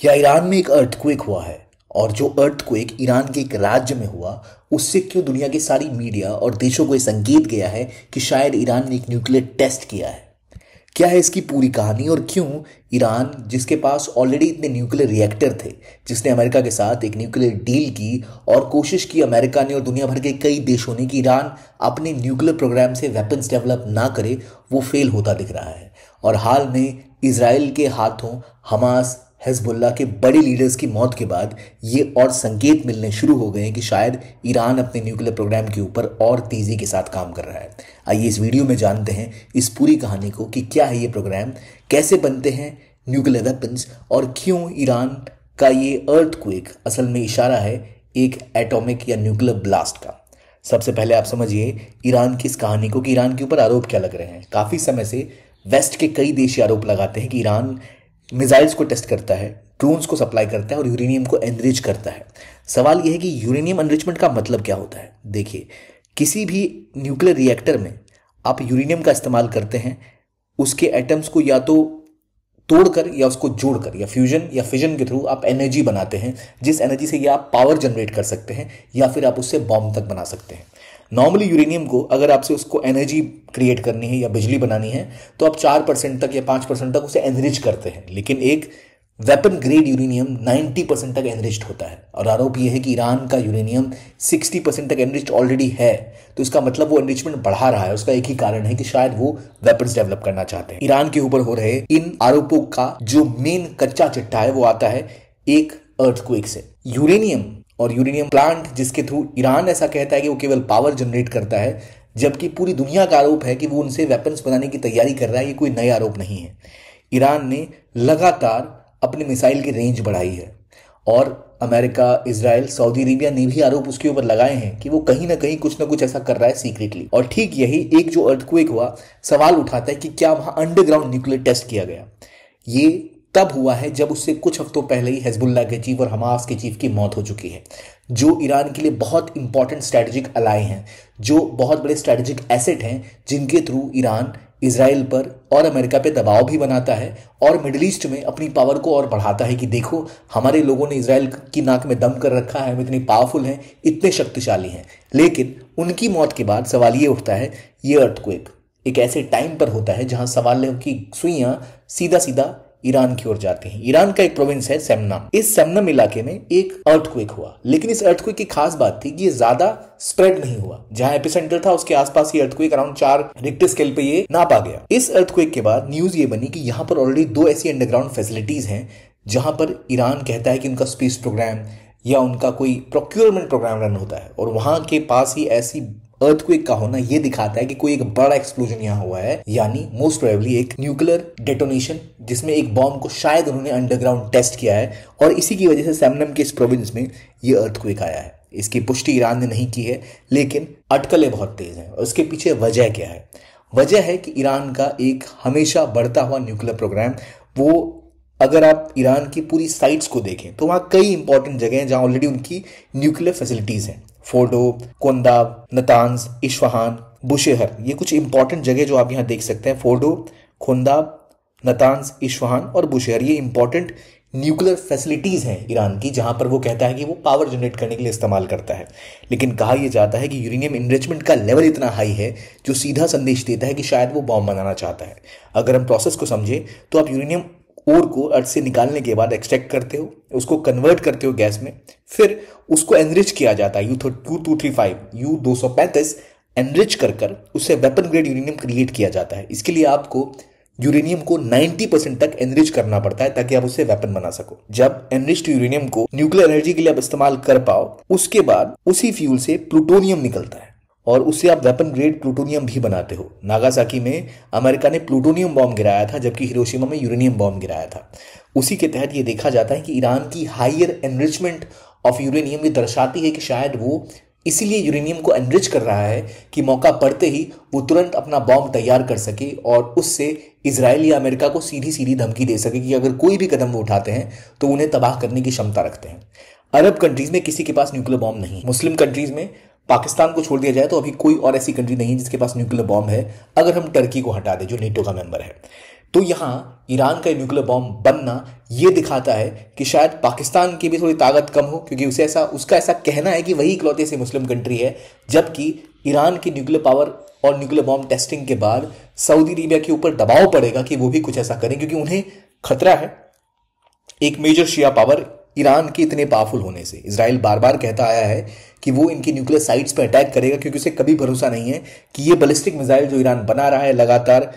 क्या ईरान में एक अर्थक्वेक हुआ है और जो अर्थक्वेक ईरान के एक राज्य में हुआ उससे क्यों दुनिया की सारी मीडिया और देशों को यह संकेत गया है कि शायद ईरान ने एक न्यूक्लियर टेस्ट किया है क्या है इसकी पूरी कहानी और क्यों ईरान जिसके पास ऑलरेडी इतने न्यूक्लियर रिएक्टर थे जिसने अमेरिका के साथ एक न्यूक्लियर डील की और कोशिश की अमेरिका ने और दुनिया भर के कई देशों ने कि ईरान अपने न्यूक्लियर प्रोग्राम से वेपन्स डेवलप ना करे वो फेल होता दिख रहा है और हाल में इसराइल के हाथों हमास हेजबुल्ला के बड़े लीडर्स की मौत के बाद ये और संकेत मिलने शुरू हो गए हैं कि शायद ईरान अपने न्यूक्लियर प्रोग्राम के ऊपर और तेज़ी के साथ काम कर रहा है आइए इस वीडियो में जानते हैं इस पूरी कहानी को कि क्या है ये प्रोग्राम कैसे बनते हैं न्यूक्लियर वेपन्स और क्यों ईरान का ये अर्थ असल में इशारा है एक एटॉमिक या न्यूक्लियर ब्लास्ट का सबसे पहले आप समझिए ईरान की इस कहानी को कि ईरान के ऊपर आरोप क्या लग रहे हैं काफ़ी समय से वेस्ट के कई देश आरोप लगाते हैं कि ईरान मिसाइल्स को टेस्ट करता है ड्रोन्स को सप्लाई करता है और यूरेनियम को एनरिच करता है सवाल यह है कि यूरेनियम एनरिचमेंट का मतलब क्या होता है देखिए किसी भी न्यूक्लियर रिएक्टर में आप यूरेनियम का इस्तेमाल करते हैं उसके एटम्स को या तो तोड़कर या उसको जोड़कर या फ्यूजन या फिजन के थ्रू आप एनर्जी बनाते हैं जिस एनर्जी से ये आप पावर जनरेट कर सकते हैं या फिर आप उससे बॉम्ब तक बना सकते हैं नॉर्मली यूरेनियम को अगर आपसे उसको एनर्जी क्रिएट करनी है या बिजली बनानी है तो आप चार परसेंट तक या पाँच परसेंट तक उसे एनरिच करते हैं लेकिन एक वेपन ग्रेड यूरेनियम 90 परसेंट तक एनरिच्ड होता है और आरोप यह है कि ईरान का यूरेनियम 60 परसेंट तक एनरिच्ड ऑलरेडी है तो इसका मतलब वो एनरिचमेंट बढ़ा रहा है उसका एक ही कारण है कि शायद वो वेपन्स डेवलप करना चाहते हैं ईरान के ऊपर हो रहे इन आरोपों का जो मेन कच्चा चिट्ठा है वो आता है एक अर्थक्वेक से यूरेनियम और यूरेनियम प्लांट जिसके थ्रू ईरान ऐसा कहता है कि वो केवल पावर जनरेट करता है जबकि पूरी दुनिया का आरोप है कि वो उनसे वेपन्स बनाने की तैयारी कर रहा है ये कोई नया आरोप नहीं है ईरान ने लगातार अपने मिसाइल की रेंज बढ़ाई है और अमेरिका इसराइल सऊदी अरेबिया ने भी आरोप उसके ऊपर लगाए हैं कि वो कहीं ना कहीं कुछ ना कुछ ऐसा कर रहा है सीक्रेटली और ठीक यही एक जो अर्थक्वेक हुआ सवाल उठाता है कि क्या वहाँ अंडरग्राउंड न्यूक्लियर टेस्ट किया गया ये तब हुआ है जब उससे कुछ हफ्तों पहले ही हेजबुल्ला के चीफ और हमास के चीफ की मौत हो चुकी है जो ईरान के लिए बहुत इंपॉर्टेंट स्ट्रैटेजिक अलाय हैं जो बहुत बड़े स्ट्रैटेजिक एसेट हैं जिनके थ्रू ईरान इसराइल पर और अमेरिका पे दबाव भी बनाता है और मिडिल ईस्ट में अपनी पावर को और बढ़ाता है कि देखो हमारे लोगों ने इसराइल की नाक में दम कर रखा है हम इतने पावरफुल हैं इतने शक्तिशाली हैं लेकिन उनकी मौत के बाद सवाल ये उठता है ये अर्थक्वेक एक ऐसे टाइम पर होता है जहाँ सवाल की सुइयाँ सीधा सीधा ईरान की ओर जाते हैं ईरान का एक प्रोविंस है सेमनम इस सेमनम इलाके में एक अर्थक्विक हुआ लेकिन इस अर्थक्विक की खास बात थी कि ये ज्यादा स्प्रेड नहीं हुआ जहां एपिसेंटर था उसके आसपास ही अर्थक्विक अराउंड चार रिक्ट स्केल पे ये ना पा गया इस अर्थक्विक के बाद न्यूज ये बनी कि यहाँ पर ऑलरेडी दो ऐसी अंडरग्राउंड फैसिलिटीज हैं जहां पर ईरान कहता है कि उनका स्पेस प्रोग्राम या उनका कोई प्रोक्योरमेंट प्रोग्राम रन होता है और वहां के पास ही ऐसी अर्थक्वेक का होना यह दिखाता है कि कोई एक बड़ा एक्सप्लोजन यहाँ हुआ है यानी मोस्ट प्रोबेबली एक न्यूक्लियर डेटोनेशन जिसमें एक बॉम्ब को शायद उन्होंने अंडरग्राउंड टेस्ट किया है और इसी की वजह से सैमनम के इस प्रोविंस में ये अर्थक्वेक आया है इसकी पुष्टि ईरान ने नहीं की है लेकिन अटकलें बहुत तेज हैं और इसके पीछे वजह क्या है वजह है कि ईरान का एक हमेशा बढ़ता हुआ न्यूक्लियर प्रोग्राम वो अगर आप ईरान की पूरी साइट्स को देखें तो वहाँ कई इंपॉर्टेंट जगह हैं जहाँ ऑलरेडी उनकी न्यूक्लियर फैसिलिटीज़ हैं फोडो कोंदाब नतानज इश्वाहान बुशेहर ये कुछ इंपॉर्टेंट जगह जो आप यहाँ देख सकते हैं फोडो खोंदाब नतानज इश्वाहान और बुशेहर ये इंपॉर्टेंट न्यूक्लियर फैसिलिटीज़ हैं ईरान की जहाँ पर वो कहता है कि वो पावर जनरेट करने के लिए इस्तेमाल करता है लेकिन कहा यह जाता है कि यूरेनियम इन्रिचमेंट का लेवल इतना हाई है जो सीधा संदेश देता है कि शायद वो बॉम्ब बनाना चाहता है अगर हम प्रोसेस को समझें तो आप यूरेनियम ओर को अर्थ से निकालने के बाद एक्सट्रैक्ट करते हो उसको कन्वर्ट करते हो गैस में फिर उसको एनरिच किया जाता है U two two three five U दो सौ पैंतीस एनरिच कर कर उससे वेपन ग्रेड यूरेनियम क्रिएट किया जाता है इसके लिए आपको यूरेनियम को 90 परसेंट तक एनरिच करना पड़ता है ताकि आप उसे वेपन बना सको जब एनरिच्ड यूरेनियम को न्यूक्लियर एनर्जी के लिए आप इस्तेमाल कर पाओ उसके बाद उसी फ्यूल से प्लूटोनियम निकलता है और उससे आप वेपन ग्रेड प्लूटोनियम भी बनाते हो नागासाकी में अमेरिका ने प्लूटोनियम बॉम्ब गिराया था जबकि हिरोशिमा में यूरेनियम बॉम्ब गिराया था उसी के तहत ये देखा जाता है कि ईरान की हाइयर एनरिचमेंट ऑफ यूरेनियम ये दर्शाती है कि शायद वो इसीलिए यूरेनियम को एनरिच कर रहा है कि मौका पड़ते ही वो तुरंत अपना बॉम्ब तैयार कर सके और उससे इसराइल या अमेरिका को सीधी सीधी धमकी दे सके कि अगर कोई भी कदम वो उठाते हैं तो उन्हें तबाह करने की क्षमता रखते हैं अरब कंट्रीज में किसी के पास न्यूक्लियर बॉम्ब नहीं मुस्लिम कंट्रीज में पाकिस्तान को छोड़ दिया जाए तो अभी कोई और ऐसी कंट्री नहीं जिसके पास न्यूक्लियर बॉम्ब है अगर हम टर्की को हटा दें जो नेटो का मेंबर है तो यहाँ ईरान का न्यूक्लियर बॉम्ब बनना ये दिखाता है कि शायद पाकिस्तान की भी थोड़ी ताकत कम हो क्योंकि उसे ऐसा उसका ऐसा कहना है कि वही इकलौती ऐसी मुस्लिम कंट्री है जबकि ईरान की न्यूक्लियर पावर और न्यूक्लियर बॉम्ब टेस्टिंग के बाद सऊदी अरेबिया के ऊपर दबाव पड़ेगा कि वो भी कुछ ऐसा करें क्योंकि उन्हें खतरा है एक मेजर शिया पावर ईरान के इतने पावरफुल होने से इसराइल बार बार कहता आया है कि वो इनकी न्यूक्लियर साइट्स पर अटैक करेगा क्योंकि उसे कभी भरोसा नहीं है कि ये बलिस्टिक मिसाइल जो ईरान बना रहा है लगातार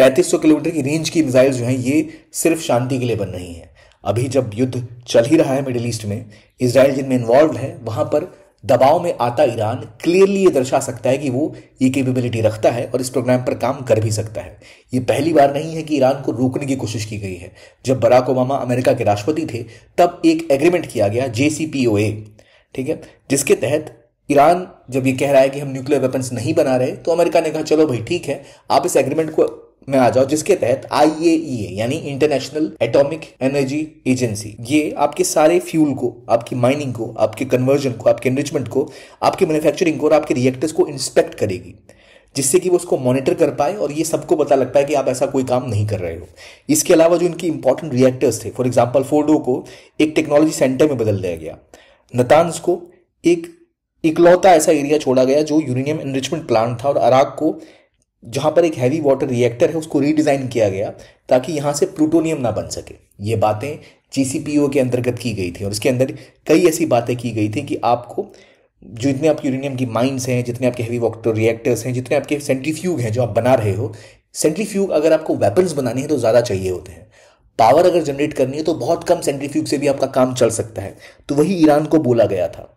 3500 किलोमीटर की रेंज की मिसाइल जो हैं ये सिर्फ शांति के लिए बन रही हैं अभी जब युद्ध चल ही रहा है मिडिल ईस्ट में इसराइल जिनमें इन्वॉल्व है वहाँ पर दबाव में आता ईरान क्लियरली ये दर्शा सकता है कि वो ये कैपेबिलिटी रखता है और इस प्रोग्राम पर काम कर भी सकता है ये पहली बार नहीं है कि ईरान को रोकने की कोशिश की गई है जब बराक ओबामा अमेरिका के राष्ट्रपति थे तब एक एग्रीमेंट किया गया जे ठीक है जिसके तहत ईरान जब ये कह रहा है कि हम न्यूक्लियर वेपन्स नहीं बना रहे तो अमेरिका ने कहा चलो भाई ठीक है आप इस एग्रीमेंट को में आ जाओ जिसके तहत ए e यानी इंटरनेशनल एटॉमिक एनर्जी एजेंसी ये आपके सारे फ्यूल को आपकी माइनिंग को आपके कन्वर्जन को आपके एनरिचमेंट को आपके मैन्युफैक्चरिंग को और आपके रिएक्टर्स को इंस्पेक्ट करेगी जिससे कि वो उसको मॉनिटर कर पाए और ये सबको पता लगता है कि आप ऐसा कोई काम नहीं कर रहे हो इसके अलावा जो इनकी इंपॉर्टेंट रिएक्टर्स थे फॉर एग्जाम्पल फोर्डो को एक टेक्नोलॉजी सेंटर में बदल दिया गया नतानस को एक इकलौता ऐसा एरिया छोड़ा गया जो यूरेनियम एनरिचमेंट प्लांट था और अराक को जहाँ पर एक हैवी वाटर रिएक्टर है उसको रीडिज़ाइन किया गया ताकि यहाँ से प्लूटोनियम ना बन सके ये बातें जी के अंतर्गत की गई थी और उसके अंदर कई ऐसी बातें की गई थी कि आपको जो इतने आप यूरेनियम की माइंस हैं जितने आपके हैवी वाटर रिएक्टर्स हैं जितने आपके सेंट्रीफ्यूग हैं जो आप बना रहे हो सेंट्रीफ्यूग अगर आपको वेपन्स बनाने हैं तो ज़्यादा चाहिए होते हैं पावर अगर जनरेट करनी है तो बहुत कम सेंट्रीफ्यूग से भी आपका काम चल सकता है तो वही ईरान को बोला गया था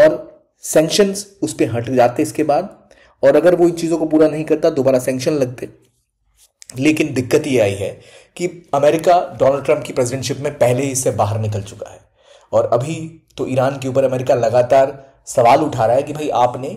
और सेंक्शंस उस पर हट जाते इसके बाद और अगर वो इन चीज़ों को पूरा नहीं करता दोबारा सेंक्शन लगते लेकिन दिक्कत ये आई है कि अमेरिका डोनाल्ड ट्रंप की प्रेसिडेंटशिप में पहले ही इससे बाहर निकल चुका है और अभी तो ईरान के ऊपर अमेरिका लगातार सवाल उठा रहा है कि भाई आपने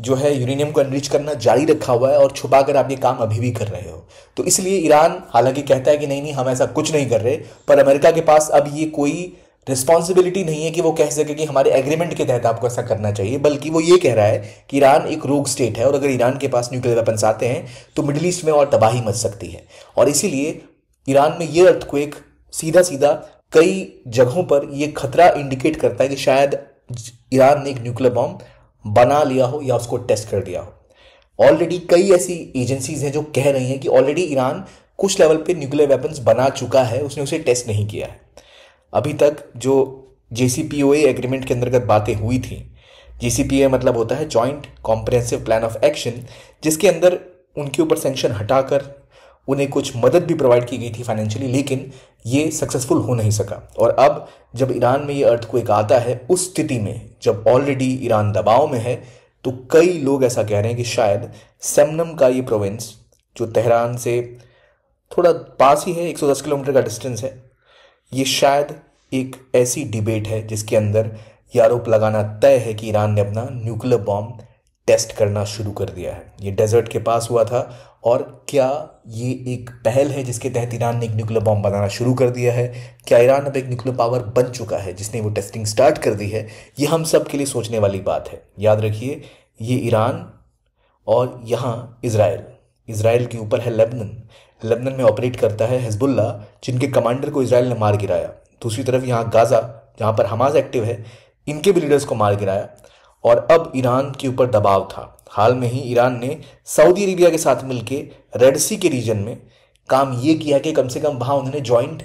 जो है यूरेनियम को एनरिच करना जारी रखा हुआ है और छुपा कर आप ये काम अभी भी कर रहे हो तो इसलिए ईरान हालांकि कहता है कि नहीं नहीं हम ऐसा कुछ नहीं कर रहे पर अमेरिका के पास अब ये कोई रिस्पॉन्सिबिलिटी नहीं है कि वो कह सके कि हमारे एग्रीमेंट के तहत आपको ऐसा करना चाहिए बल्कि वो ये कह रहा है कि ईरान एक रोग स्टेट है और अगर ईरान के पास न्यूक्लियर वेपन्स आते हैं तो मिडिल ईस्ट में और तबाही मच सकती है और इसीलिए ईरान में ये अर्थक्वेक सीधा सीधा कई जगहों पर ये खतरा इंडिकेट करता है कि शायद ईरान ने एक न्यूक्लियर बॉम्ब बना लिया हो या उसको टेस्ट कर दिया हो ऑलरेडी कई ऐसी एजेंसीज हैं जो कह रही हैं कि ऑलरेडी ईरान कुछ लेवल पे न्यूक्लियर वेपन्स बना चुका है उसने उसे टेस्ट नहीं किया है अभी तक जो जे एग्रीमेंट के अंतर्गत बातें हुई थी जे मतलब होता है joint comprehensive plan of action जिसके अंदर उनके ऊपर सेंक्शन हटाकर उन्हें कुछ मदद भी प्रोवाइड की गई थी फाइनेंशियली लेकिन ये सक्सेसफुल हो नहीं सका और अब जब ईरान में ये अर्थ को एक आता है उस स्थिति में जब ऑलरेडी ईरान दबाव में है तो कई लोग ऐसा कह रहे हैं कि शायद सेमनम का ये प्रोविंस जो तेहरान से थोड़ा पास ही है 110 किलोमीटर का डिस्टेंस है ये शायद एक ऐसी डिबेट है जिसके अंदर ये आरोप लगाना तय है कि ईरान ने अपना न्यूक्लियर बॉम्ब टेस्ट करना शुरू कर दिया है ये डेजर्ट के पास हुआ था और क्या ये एक पहल है जिसके तहत ईरान ने एक न्यूक्लियर बॉम्ब बनाना शुरू कर दिया है क्या ईरान अब एक न्यूक्लियर पावर बन चुका है जिसने वो टेस्टिंग स्टार्ट कर दी है ये हम सब के लिए सोचने वाली बात है याद रखिए ये ईरान और यहाँ इसराइल इसराइल के ऊपर है लेबनन लेबनन में ऑपरेट करता है हिजबुल्ला जिनके कमांडर को इसराइल ने मार गिराया दूसरी तरफ यहाँ गाज़ा जहाँ पर हमास एक्टिव है इनके भी लीडर्स को मार गिराया और अब ईरान के ऊपर दबाव था हाल में ही ईरान ने सऊदी अरेबिया के साथ मिलकर रेड सी के रीजन में काम ये किया कि कम से कम वहाँ उन्होंने जॉइंट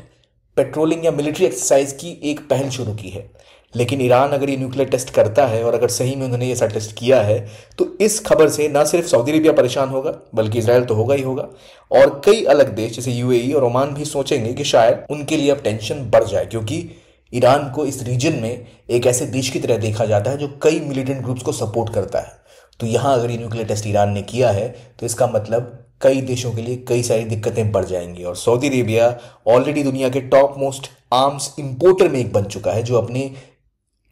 पेट्रोलिंग या मिलिट्री एक्सरसाइज की एक पहल शुरू की है लेकिन ईरान अगर ये न्यूक्लियर टेस्ट करता है और अगर सही में उन्होंने ये ऐसा टेस्ट किया है तो इस खबर से ना सिर्फ सऊदी अरेबिया परेशान होगा बल्कि इसराइल तो होगा ही होगा और कई अलग देश जैसे यूएई e और ओमान भी सोचेंगे कि शायद उनके लिए अब टेंशन बढ़ जाए क्योंकि ईरान को इस रीजन में एक ऐसे देश की तरह देखा जाता है जो कई मिलिटेंट ग्रुप्स को सपोर्ट करता है तो यहाँ अगर ये न्यूक्लियर टेस्ट ईरान ने किया है तो इसका मतलब कई देशों के लिए कई सारी दिक्कतें बढ़ जाएंगी और सऊदी अरेबिया ऑलरेडी दुनिया के टॉप मोस्ट आर्म्स इंपोर्टर में एक बन चुका है जो अपने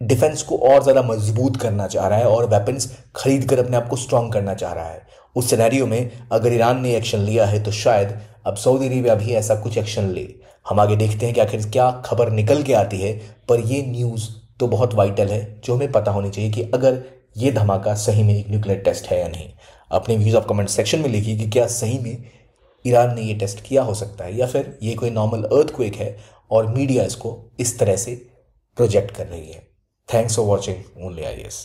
डिफेंस को और ज़्यादा मजबूत करना चाह रहा है और वेपन्स खरीद कर अपने आप को स्ट्रांग करना चाह रहा है उस सिनेरियो में अगर ईरान ने एक्शन लिया है तो शायद अब सऊदी अरेबिया भी ऐसा कुछ एक्शन ले हम आगे देखते हैं कि आखिर क्या खबर निकल के आती है पर यह न्यूज़ तो बहुत वाइटल है जो हमें पता होनी चाहिए कि अगर ये धमाका सही में एक न्यूक्लियर टेस्ट है या नहीं अपने व्यूज़ ऑफ कमेंट सेक्शन में लिखिए कि क्या सही में ईरान ने ये टेस्ट किया हो सकता है या फिर ये कोई नॉर्मल अर्थ क्वेक है और मीडिया इसको इस तरह से प्रोजेक्ट कर रही है thanks for watching only I S